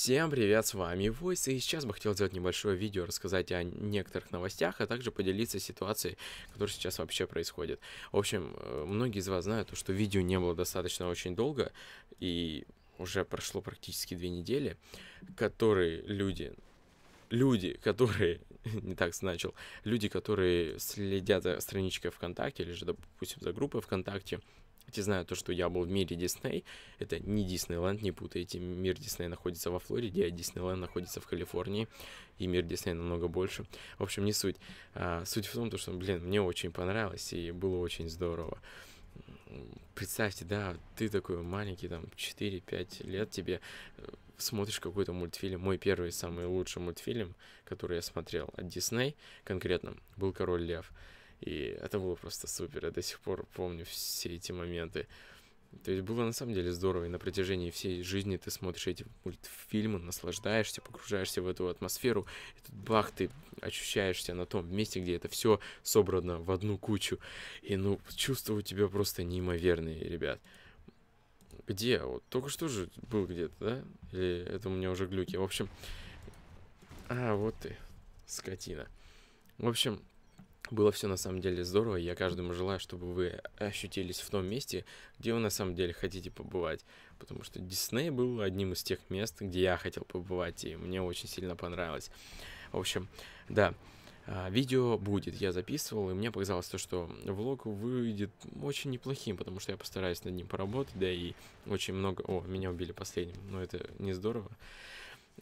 Всем привет, с вами Войс, и сейчас бы хотел сделать небольшое видео, рассказать о некоторых новостях, а также поделиться ситуацией, которая сейчас вообще происходит. В общем, э, многие из вас знают, что видео не было достаточно очень долго, и уже прошло практически две недели, которые люди, люди, которые, не так значил, люди, которые следят за страничкой ВКонтакте, или же, допустим, за группой ВКонтакте, Хотя знаю то, что я был в мире Дисней, это не Диснейленд, не путайте, мир Дисней находится во Флориде, а Диснейленд находится в Калифорнии, и мир Дисней намного больше. В общем, не суть. А, суть в том, что, блин, мне очень понравилось, и было очень здорово представьте, да, ты такой маленький, там, 4-5 лет, тебе э, смотришь какой-то мультфильм. Мой первый самый лучший мультфильм, который я смотрел от Дисней конкретно, был «Король лев». И это было просто супер. Я до сих пор помню все эти моменты. То есть было на самом деле здорово, и на протяжении всей жизни ты смотришь эти мультфильмы, наслаждаешься, погружаешься в эту атмосферу, и тут бах, ты ощущаешься на том месте, где это все собрано в одну кучу. И ну, чувства у тебя просто неимоверные, ребят. Где? Вот только что же был где-то, да? Или это у меня уже глюки? В общем... А, вот ты, скотина. В общем, было все на самом деле здорово. Я каждому желаю, чтобы вы ощутились в том месте, где вы на самом деле хотите побывать. Потому что Дисней был одним из тех мест, где я хотел побывать, и мне очень сильно понравилось. В общем, да. А, видео будет, я записывал, и мне показалось то, что влог выйдет очень неплохим, потому что я постараюсь над ним поработать, да и очень много... О, меня убили последним, но это не здорово.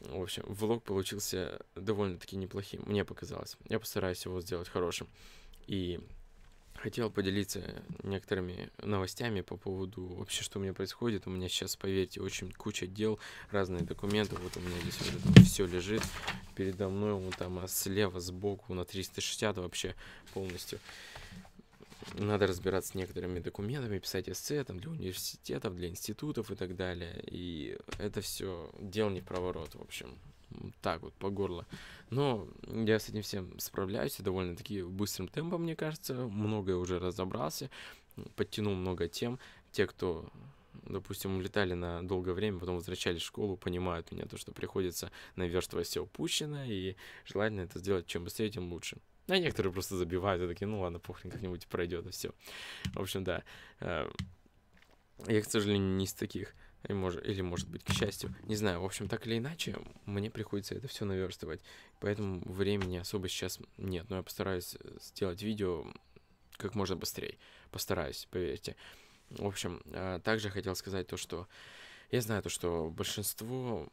В общем, влог получился довольно-таки неплохим, мне показалось. Я постараюсь его сделать хорошим. И хотел поделиться некоторыми новостями по поводу вообще, что у меня происходит. У меня сейчас, поверьте, очень куча дел, разные документы. Вот у меня здесь вот это все лежит передо мной, вот там а слева, сбоку на 360 вообще полностью надо разбираться с некоторыми документами, писать эссе там, для университетов, для институтов и так далее. И это все дело не в проворот, в общем. Так вот, по горло. Но я с этим всем справляюсь довольно-таки быстрым темпом, мне кажется. Многое уже разобрался, подтянул много тем. Те, кто допустим, улетали на долгое время, потом возвращались в школу, понимают меня, то, что приходится наверстывать все упущено, и желательно это сделать чем быстрее, тем лучше. Ну, а некоторые просто забивают и такие, ну ладно, похрен как-нибудь пройдет и все. В общем, да. Э, я, к сожалению, не из таких. Или может, или, может быть, к счастью. Не знаю, в общем, так или иначе, мне приходится это все наверстывать. Поэтому времени особо сейчас нет. Но я постараюсь э, сделать видео как можно быстрее. Постараюсь, поверьте. В общем, э, также хотел сказать то, что я знаю то, что большинство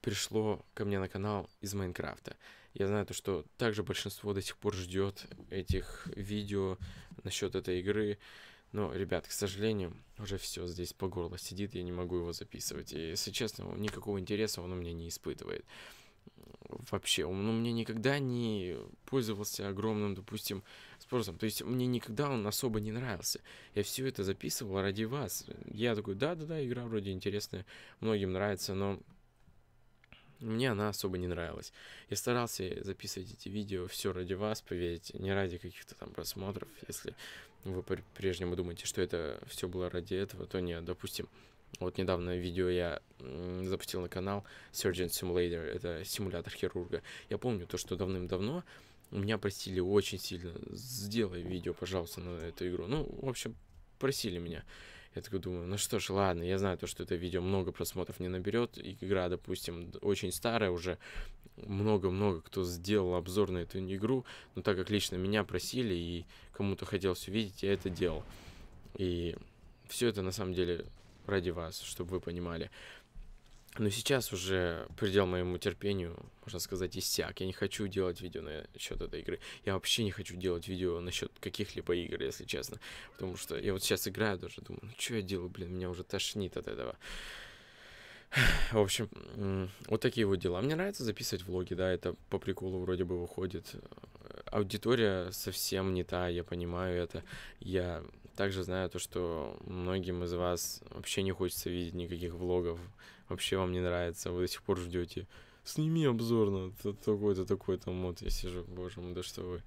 пришло ко мне на канал из Майнкрафта. Я знаю то, что также большинство до сих пор ждет этих видео насчет этой игры. Но, ребят, к сожалению, уже все здесь по горло сидит, я не могу его записывать. И, если честно, никакого интереса он у меня не испытывает. Вообще, он у меня никогда не пользовался огромным, допустим, спросом. То есть мне никогда он особо не нравился. Я все это записывал ради вас. Я такой, да-да-да, игра вроде интересная, многим нравится, но мне она особо не нравилась. Я старался записывать эти видео все ради вас, поверьте, не ради каких-то там просмотров. Если вы по-прежнему думаете, что это все было ради этого, то нет, допустим, вот недавно видео я запустил на канал Surgeon Simulator, это симулятор хирурга. Я помню то, что давным-давно меня просили очень сильно, сделай видео, пожалуйста, на эту игру. Ну, в общем, просили меня. Я такой думаю, ну что ж, ладно, я знаю то, что это видео много просмотров не наберет. Игра, допустим, очень старая уже. Много-много кто сделал обзор на эту игру. Но так как лично меня просили и кому-то хотелось увидеть, я это делал. И все это на самом деле ради вас, чтобы вы понимали. Но сейчас уже предел моему терпению, можно сказать, иссяк. Я не хочу делать видео насчет этой игры. Я вообще не хочу делать видео насчет каких-либо игр, если честно. Потому что я вот сейчас играю даже, думаю, ну что я делаю, блин, меня уже тошнит от этого. В общем, вот такие вот дела. Мне нравится записывать влоги, да, это по приколу вроде бы выходит. Аудитория совсем не та, я понимаю это. Я также знаю то, что многим из вас вообще не хочется видеть никаких влогов вообще вам не нравится, вы до сих пор ждете. Сними обзор на такой-то, такой-то мод. Я сижу, боже мой, да что вы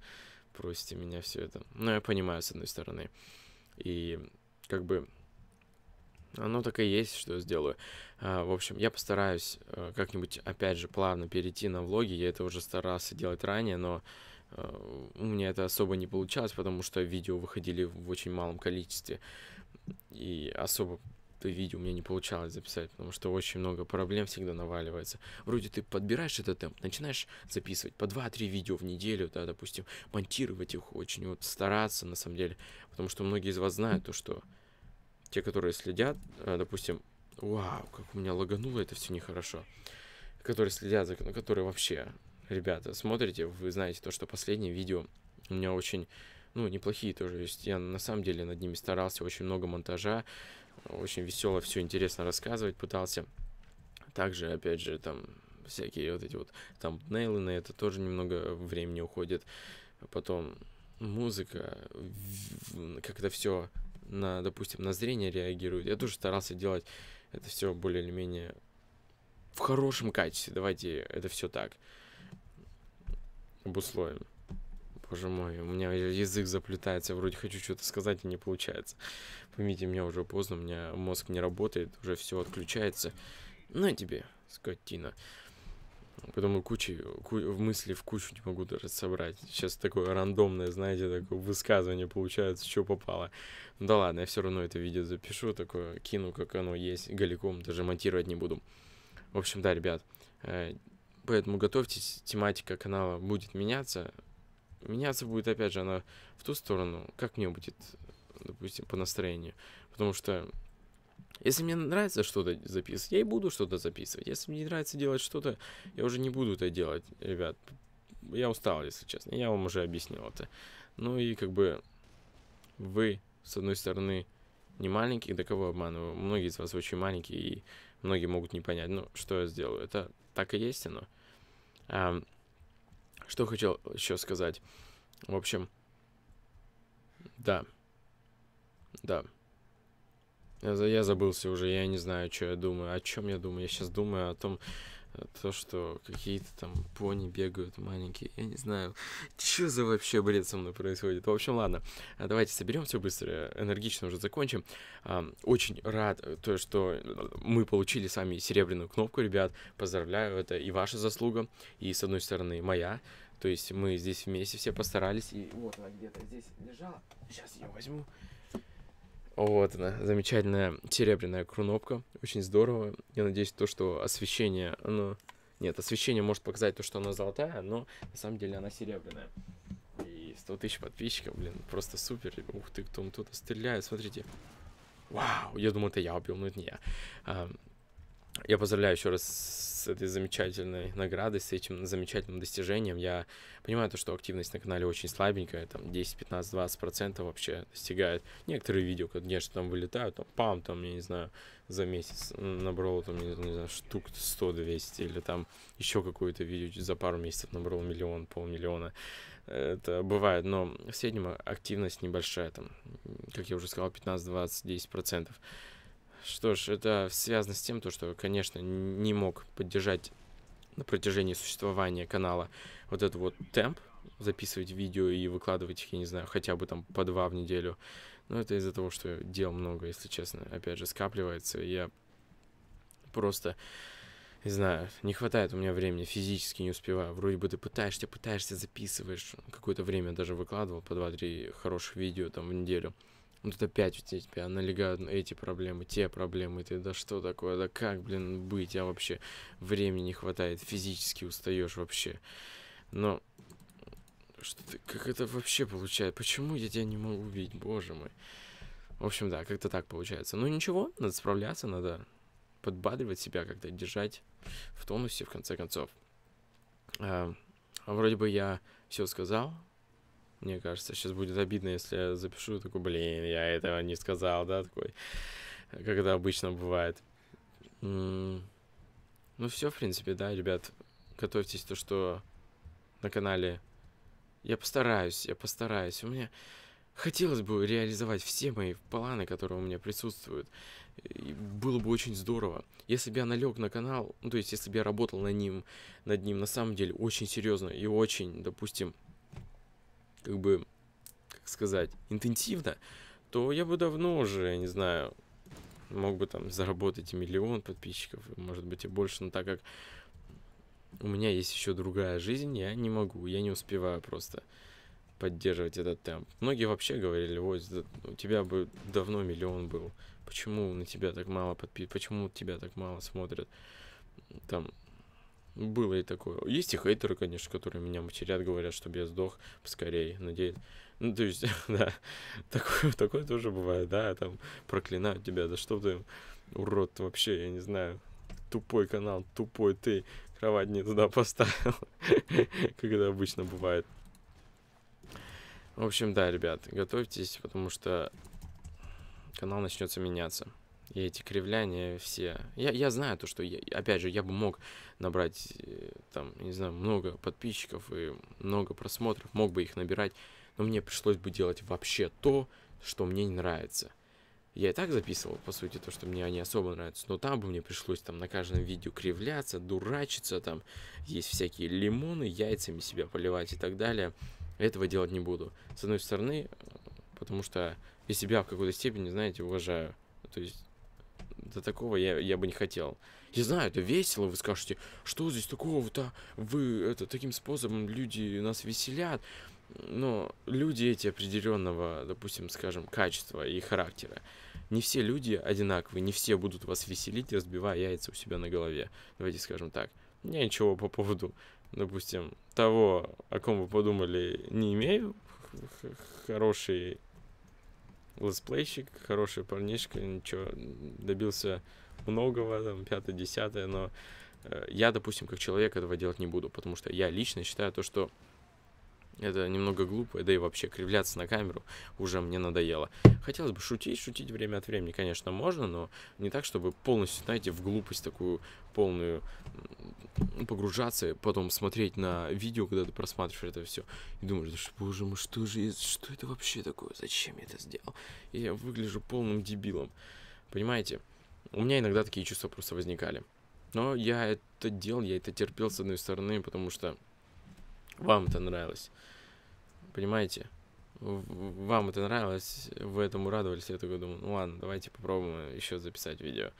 просите меня все это. Но ну, я понимаю, с одной стороны. И как бы оно так и есть, что я сделаю. А, в общем, я постараюсь э, как-нибудь, опять же, плавно перейти на влоги. Я это уже старался делать ранее, но э, у меня это особо не получалось, потому что видео выходили в очень малом количестве. И особо видео у меня не получалось записать, потому что очень много проблем всегда наваливается. Вроде ты подбираешь этот темп, начинаешь записывать по 2-3 видео в неделю, да, допустим, монтировать их очень, вот стараться на самом деле, потому что многие из вас знают то, что те, которые следят, э, допустим, вау, как у меня лагануло это все нехорошо, которые следят за, которые вообще, ребята, смотрите, вы знаете то, что последнее видео у меня очень ну, неплохие тоже. То есть я на самом деле над ними старался, очень много монтажа, очень весело все интересно рассказывать пытался. Также, опять же, там всякие вот эти вот там нейлы на это тоже немного времени уходит. Потом музыка, как это все на, допустим, на зрение реагирует. Я тоже старался делать это все более или менее в хорошем качестве. Давайте это все так обусловим боже мой, у меня язык заплетается, вроде хочу что-то сказать, и не получается. Поймите, меня уже поздно, у меня мозг не работает, уже все отключается. На тебе, скотина. Потом кучи, ку в мысли в кучу не могу даже собрать. Сейчас такое рандомное, знаете, такое высказывание получается, что попало. Ну да ладно, я все равно это видео запишу, такое кину, как оно есть, голиком, даже монтировать не буду. В общем, да, ребят, э, поэтому готовьтесь, тематика канала будет меняться, меняться будет, опять же, она в ту сторону, как мне будет, допустим, по настроению. Потому что если мне нравится что-то записывать, я и буду что-то записывать. Если мне не нравится делать что-то, я уже не буду это делать, ребят. Я устал, если честно. Я вам уже объяснил это. Ну и как бы вы, с одной стороны, не маленький, до кого обманываю? Многие из вас очень маленькие, и многие могут не понять, ну, что я сделаю. Это так и есть оно. А, что хотел еще сказать? В общем, да. Да. Я забылся уже, я не знаю, что я думаю. О чем я думаю? Я сейчас думаю о том, э, то, что какие-то там пони бегают маленькие, я не знаю, что за вообще бред со мной происходит. В общем, ладно, а давайте соберем все быстро, энергично уже закончим. А, очень рад, э, то, что мы получили с вами серебряную кнопку, ребят, поздравляю, это и ваша заслуга, и, с одной стороны, моя, то есть мы здесь вместе все постарались. И вот она где-то здесь лежала. Сейчас я возьму. Вот она, замечательная серебряная круновка. Очень здорово. Я надеюсь, то, что освещение, оно... Нет, освещение может показать то, что она золотая, но на самом деле она серебряная. И 100 тысяч подписчиков, блин, просто супер. Ух ты, кто тут стреляет, смотрите. Вау, я думал, это я убил, но это не я. Я поздравляю еще раз с этой замечательной наградой, с этим замечательным достижением. Я понимаю то, что активность на канале очень слабенькая, там 10, 15, 20 процентов вообще достигает. Некоторые видео, конечно, там вылетают, там пам, там, я не знаю, за месяц набрало там, не, не знаю, штук 100-200, или там еще какое-то видео за пару месяцев набрал миллион, полмиллиона. Это бывает, но в среднем активность небольшая, там, как я уже сказал, 15, 20, 10 процентов. Что ж, это связано с тем, то, что, конечно, не мог поддержать на протяжении существования канала вот этот вот темп, записывать видео и выкладывать их, я не знаю, хотя бы там по два в неделю. Но это из-за того, что дел много, если честно, опять же, скапливается. Я просто, не знаю, не хватает у меня времени, физически не успеваю. Вроде бы ты пытаешься, пытаешься, записываешь. Какое-то время даже выкладывал по два-три хороших видео там в неделю. Ну тут опять у тебя типа, налегают эти проблемы, те проблемы. Ты да что такое, да как, блин, быть? А вообще времени не хватает, физически устаешь вообще. Но что ты, как это вообще получается? Почему я тебя не могу убить, боже мой? В общем, да, как-то так получается. Ну ничего, надо справляться, надо подбадривать себя как-то, держать в тонусе, в конце концов. А, вроде бы я все сказал, мне кажется, сейчас будет обидно, если я запишу, такой, блин, я этого не сказал, да, такой, как это обычно бывает. Ну, все, в принципе, да, ребят, готовьтесь то, что на канале я постараюсь, я постараюсь. У меня хотелось бы реализовать все мои планы, которые у меня присутствуют. И было бы очень здорово. Если бы я налег на канал, ну, то есть, если бы я работал на ним, над ним на самом деле очень серьезно и очень, допустим, как бы, как сказать, интенсивно, то я бы давно уже, не знаю, мог бы там заработать миллион подписчиков, может быть и больше, но так как у меня есть еще другая жизнь, я не могу, я не успеваю просто поддерживать этот темп. Многие вообще говорили, вот, у тебя бы давно миллион был, почему на тебя так мало подписчиков, почему тебя так мало смотрят, там, было и такое. Есть и хейтеры, конечно, которые меня матерят, говорят, чтобы я сдох поскорее, надеюсь. Ну, то есть, да, такое, такое тоже бывает, да, там проклинают тебя, да что ты, урод вообще, я не знаю, тупой канал, тупой ты, кровать не туда поставил, как это обычно бывает. В общем, да, ребят, готовьтесь, потому что канал начнется меняться. И эти кривляния все. Я, я знаю то, что, я, опять же, я бы мог набрать, э, там, не знаю, много подписчиков и много просмотров, мог бы их набирать, но мне пришлось бы делать вообще то, что мне не нравится. Я и так записывал, по сути, то, что мне они особо нравятся, но там бы мне пришлось там на каждом видео кривляться, дурачиться, там есть всякие лимоны, яйцами себя поливать и так далее. Этого делать не буду. С одной стороны, э, потому что я себя в какой-то степени, знаете, уважаю. То есть до такого я, я бы не хотел. Я знаю, это весело, вы скажете, что здесь такого-то, вы это, таким способом люди нас веселят. Но люди эти определенного, допустим, скажем, качества и характера. Не все люди одинаковые, не все будут вас веселить, разбивая яйца у себя на голове. Давайте скажем так. Я ничего по поводу, допустим, того, о ком вы подумали, не имею хороший летсплейщик, хороший парнишка, ничего, добился многого, там, пятое, десятое, но э, я, допустим, как человек этого делать не буду, потому что я лично считаю то, что это немного глупо, да и вообще кривляться на камеру уже мне надоело. Хотелось бы шутить, шутить время от времени, конечно, можно, но не так, чтобы полностью, знаете, в глупость такую полную погружаться, потом смотреть на видео, когда ты просматриваешь это все, и думаешь, да что, боже мой, что же, что это вообще такое, зачем я это сделал? И я выгляжу полным дебилом, понимаете? У меня иногда такие чувства просто возникали. Но я это делал, я это терпел с одной стороны, потому что вам это нравилось. Понимаете? Вам это нравилось, вы этому радовались. Я такой думаю, ну ладно, давайте попробуем еще записать видео.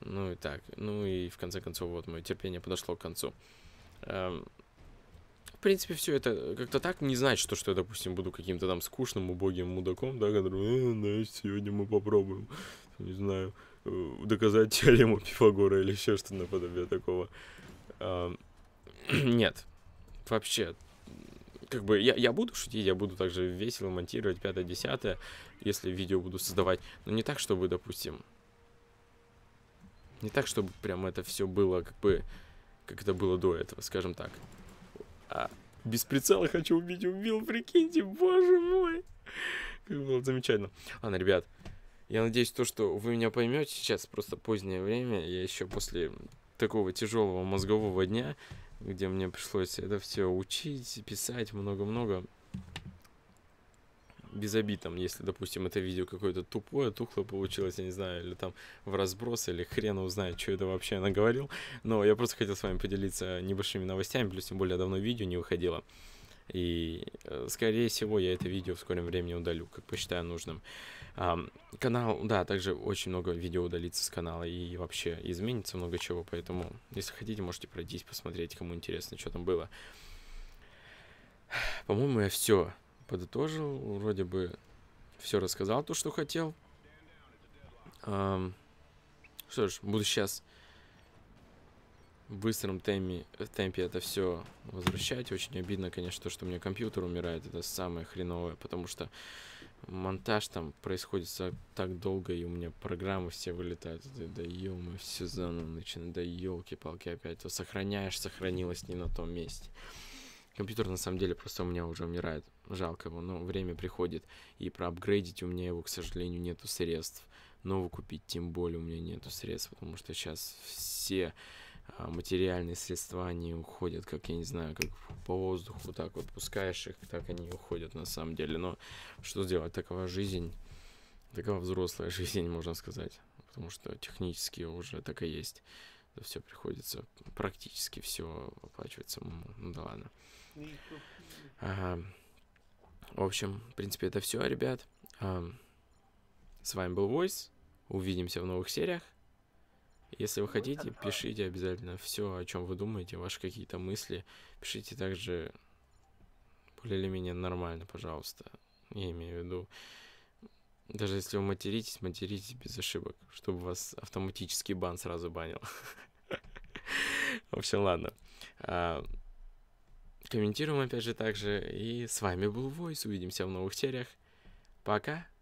Ну и так. Ну и в конце концов, вот мое терпение подошло к концу. Эм, в принципе, все это как-то так не значит, что, я, допустим, буду каким-то там скучным, убогим мудаком, да, который, э, да, сегодня мы попробуем, не знаю, э, доказать теорему Пифагора или еще что-то наподобие такого. Эм, нет, вообще как бы я, я буду шутить, я буду также весело монтировать пятое, десятое, если видео буду создавать, но не так, чтобы, допустим, не так, чтобы прям это все было как бы, как это было до этого, скажем так. А, без прицела хочу убить, убил, прикиньте, боже мой. Как было замечательно. Ладно, ребят, я надеюсь, то, что вы меня поймете сейчас, просто позднее время, я еще после такого тяжелого мозгового дня где мне пришлось это все учить, писать, много-много. Без обид, там, если, допустим, это видео какое-то тупое, тухлое получилось, я не знаю, или там в разброс, или хрен узнает, что это вообще наговорил. Но я просто хотел с вами поделиться небольшими новостями, плюс тем более давно видео не выходило. И, э, скорее всего, я это видео в скором времени удалю, как посчитаю нужным. Um, канал, да, также очень много видео удалится с канала и вообще изменится много чего, поэтому, если хотите, можете пройтись, посмотреть, кому интересно, что там было. По-моему, я все подытожил, вроде бы все рассказал, то, что хотел. Um, что ж, буду сейчас в быстром темпе, в темпе это все возвращать. Очень обидно, конечно, то, что у меня компьютер умирает. Это самое хреновое, потому что монтаж там происходит так долго, и у меня программы все вылетают. Да ё-моё, все заново начинает. Да елки-палки опять. То сохраняешь, сохранилось не на том месте. Компьютер на самом деле просто у меня уже умирает. Жалко его, но время приходит. И проапгрейдить у меня его, к сожалению, нету средств. Новый купить тем более у меня нету средств, потому что сейчас все а, материальные средства, они уходят, как, я не знаю, как по воздуху, так вот пускаешь их, так они уходят на самом деле. Но что сделать, такова жизнь, такова взрослая жизнь, можно сказать, потому что технически уже так и есть. Да все приходится, практически все оплачивается. Ну да ладно. Ага. В общем, в принципе, это все, ребят. А, с вами был Войс. Увидимся в новых сериях. Если вы хотите, пишите обязательно все, о чем вы думаете, ваши какие-то мысли. Пишите также более или менее нормально, пожалуйста. Я имею в виду, даже если вы материтесь, материтесь без ошибок, чтобы вас автоматический бан сразу банил. В общем, ладно. А, комментируем опять же также. И с вами был Войс. Увидимся в новых сериях. Пока.